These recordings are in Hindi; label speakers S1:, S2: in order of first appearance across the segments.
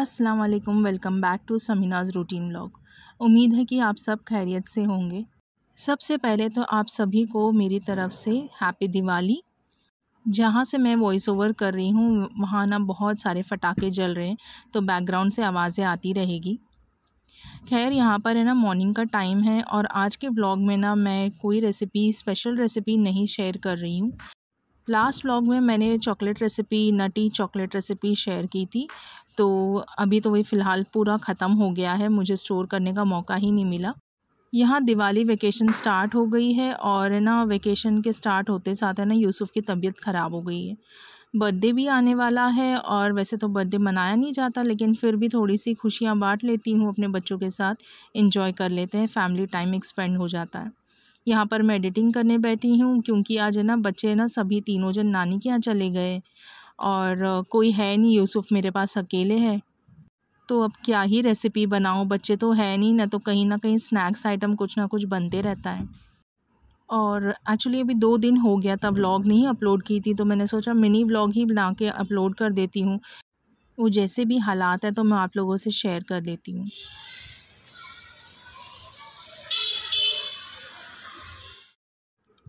S1: अस्सलाम वालेकुम welcome back to Sameena's routine blog उम्मीद है कि आप सब खैरियत से होंगे सबसे पहले तो आप सभी को मेरी तरफ से हैप्पी दिवाली जहाँ से मैं वॉइस ओवर कर रही हूँ वहाँ ना बहुत सारे फटाखे जल रहे हैं तो बैकग्राउंड से आवाज़ें आती रहेगी खैर यहाँ पर है ना मॉर्निंग का टाइम है और आज के ब्लॉग में ना मैं कोई रेसिपी स्पेशल रेसिपी नहीं शेयर कर रही हूँ लास्ट ब्लॉग में मैंने chocolate recipe nutty chocolate recipe share की थी तो अभी तो वही फ़िलहाल पूरा ख़त्म हो गया है मुझे स्टोर करने का मौका ही नहीं मिला यहाँ दिवाली वेकेशन स्टार्ट हो गई है और ना वेकेशन के स्टार्ट होते साथ है ना यूसुफ़ की तबीयत ख़राब हो गई है बर्थडे भी आने वाला है और वैसे तो बर्थडे मनाया नहीं जाता लेकिन फिर भी थोड़ी सी खुशियाँ बांट लेती हूँ अपने बच्चों के साथ इन्जॉय कर लेते हैं फैमिली टाइम एक्सपेंड हो जाता है यहाँ पर मैं एडिटिंग करने बैठी हूँ क्योंकि आज है ना बच्चे ना सभी तीनों जन नानी के यहाँ चले गए और कोई है नहीं यूसुफ़ मेरे पास अकेले है तो अब क्या ही रेसिपी बनाऊँ बच्चे तो है नहीं ना तो कहीं ना कहीं स्नैक्स आइटम कुछ ना कुछ बनते रहता है और एक्चुअली अभी दो दिन हो गया था व्लॉग नहीं अपलोड की थी तो मैंने सोचा मिनी व्लॉग ही बना के अपलोड कर देती हूँ वो जैसे भी हालात है तो मैं आप लोगों से शेयर कर देती हूँ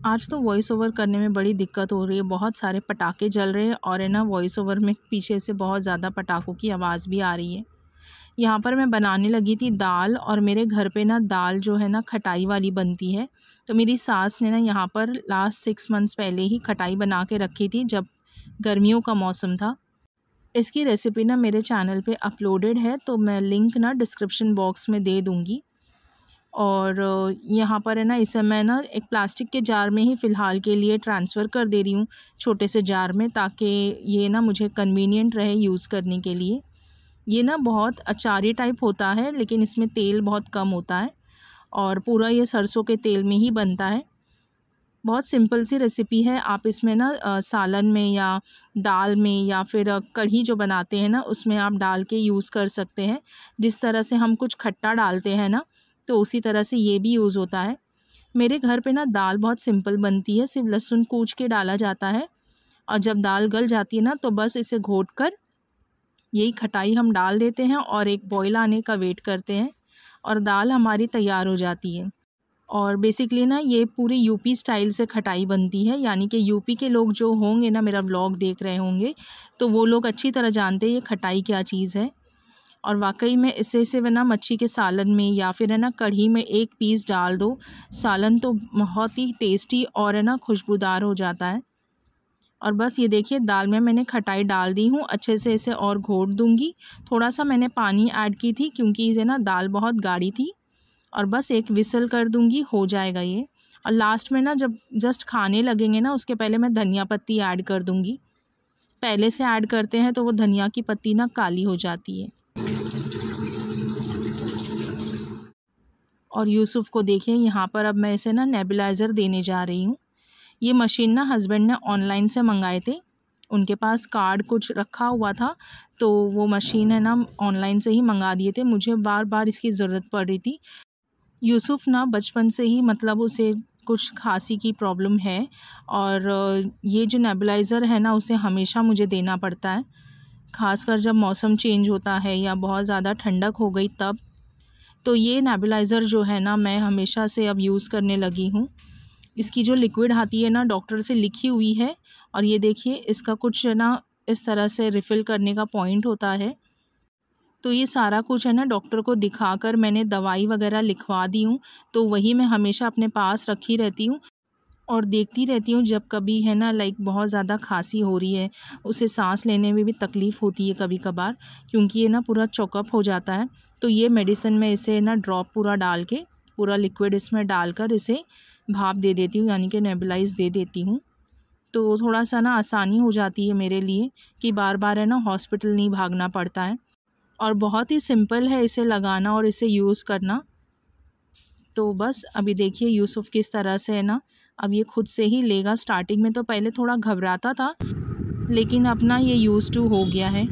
S1: आज तो वॉइस ओवर करने में बड़ी दिक्कत हो रही है बहुत सारे पटाखे जल रहे हैं और है ना वॉइस ओवर में पीछे से बहुत ज़्यादा पटाखों की आवाज़ भी आ रही है यहाँ पर मैं बनाने लगी थी दाल और मेरे घर पे ना दाल जो है ना खटाई वाली बनती है तो मेरी सास ने ना यहाँ पर लास्ट सिक्स मंथ्स पहले ही खटाई बना के रखी थी जब गर्मियों का मौसम था इसकी रेसिपी ना मेरे चैनल पे अपलोडेड है तो मैं लिंक ना डिस्क्रिप्शन बॉक्स में दे दूँगी और यहाँ पर है ना इसे मैं ना एक प्लास्टिक के जार में ही फ़िलहाल के लिए ट्रांसफ़र कर दे रही हूँ छोटे से जार में ताकि ये ना मुझे कन्वीनियंट रहे यूज़ करने के लिए ये ना बहुत अचारी टाइप होता है लेकिन इसमें तेल बहुत कम होता है और पूरा ये सरसों के तेल में ही बनता है बहुत सिंपल सी रेसिपी है आप इसमें ना सालन में या दाल में या फिर कढ़ी जो बनाते हैं ना उसमें आप डाल के यूज़ कर सकते हैं जिस तरह से हम कुछ खट्टा डालते हैं ना तो उसी तरह से ये भी यूज़ होता है मेरे घर पे ना दाल बहुत सिंपल बनती है सिर्फ लहसुन कूच के डाला जाता है और जब दाल गल जाती है ना तो बस इसे घोट कर यही खटाई हम डाल देते हैं और एक बॉयल आने का वेट करते हैं और दाल हमारी तैयार हो जाती है और बेसिकली ना ये पूरी यूपी स्टाइल से खटाई बनती है यानी कि यूपी के लोग जो होंगे ना मेरा ब्लॉग देख रहे होंगे तो वो लोग अच्छी तरह जानते हैं ये खटाई क्या चीज़ है और वाकई में से इसे ना मच्छी के सालन में या फिर है ना कढ़ी में एक पीस डाल दो सालन तो बहुत ही टेस्टी और है ना खुशबूदार हो जाता है और बस ये देखिए दाल में मैंने खटाई डाल दी हूँ अच्छे से इसे और घोट दूँगी थोड़ा सा मैंने पानी ऐड की थी क्योंकि इसे ना दाल बहुत गाढ़ी थी और बस एक विसल कर दूँगी हो जाएगा ये और लास्ट में ना जब जस्ट खाने लगेंगे ना उसके पहले मैं धनिया पत्ती ऐड कर दूँगी पहले से ऐड करते हैं तो वो धनिया की पत्ती ना काली हो जाती है और यूसुफ को देखें यहाँ पर अब मैं इसे ना नेबुलाइज़र देने जा रही हूँ ये मशीन ना हस्बैंड ने ऑनलाइन से मंगाए थे उनके पास कार्ड कुछ रखा हुआ था तो वो मशीन है ना ऑनलाइन से ही मंगा दिए थे मुझे बार बार इसकी ज़रूरत पड़ रही थी यूसुफ ना बचपन से ही मतलब उसे कुछ खांसी की प्रॉब्लम है और ये जो नेबुलाइज़र है ना उसे हमेशा मुझे देना पड़ता है खासकर जब मौसम चेंज होता है या बहुत ज़्यादा ठंडक हो गई तब तो ये नेबुलाइज़र जो है ना मैं हमेशा से अब यूज़ करने लगी हूँ इसकी जो लिक्विड आती है ना डॉक्टर से लिखी हुई है और ये देखिए इसका कुछ है ना इस तरह से रिफ़िल करने का पॉइंट होता है तो ये सारा कुछ है ना डॉक्टर को दिखा कर मैंने दवाई वगैरह लिखवा दी हूँ तो वही मैं हमेशा अपने पास रखी रहती हूँ और देखती रहती हूँ जब कभी है ना लाइक बहुत ज़्यादा खांसी हो रही है उसे सांस लेने में भी तकलीफ़ होती है कभी कभार क्योंकि ये ना पूरा चौकअप हो जाता है तो ये मेडिसिन में इसे ना ड्रॉप पूरा डाल के पूरा लिक्विड इसमें डालकर इसे भाप दे देती हूँ यानी कि नेबलाइज दे देती हूँ तो थोड़ा सा ना आसानी हो जाती है मेरे लिए कि बार बार है ना हॉस्पिटल नहीं भागना पड़ता है और बहुत ही सिंपल है इसे लगाना और इसे यूज़ करना तो बस अभी देखिए यूसुफ किस तरह से है ना अब ये खुद से ही लेगा स्टार्टिंग में तो पहले थोड़ा घबराता था लेकिन अपना ये यूज़ टू हो गया है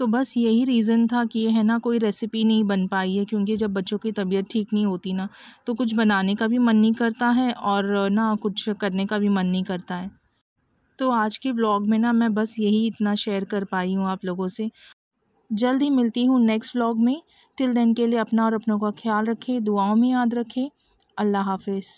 S1: तो बस यही रीज़न था कि है ना कोई रेसिपी नहीं बन पाई है क्योंकि जब बच्चों की तबीयत ठीक नहीं होती ना तो कुछ बनाने का भी मन नहीं करता है और ना कुछ करने का भी मन नहीं करता है तो आज के ब्लॉग में ना मैं बस यही इतना शेयर कर पाई हूँ आप लोगों से जल्द ही मिलती हूँ नेक्स्ट व्लॉग में टिल देन के लिए अपना और अपनों का ख्याल रखें दुआओं में याद रखें अल्लाह हाफिज़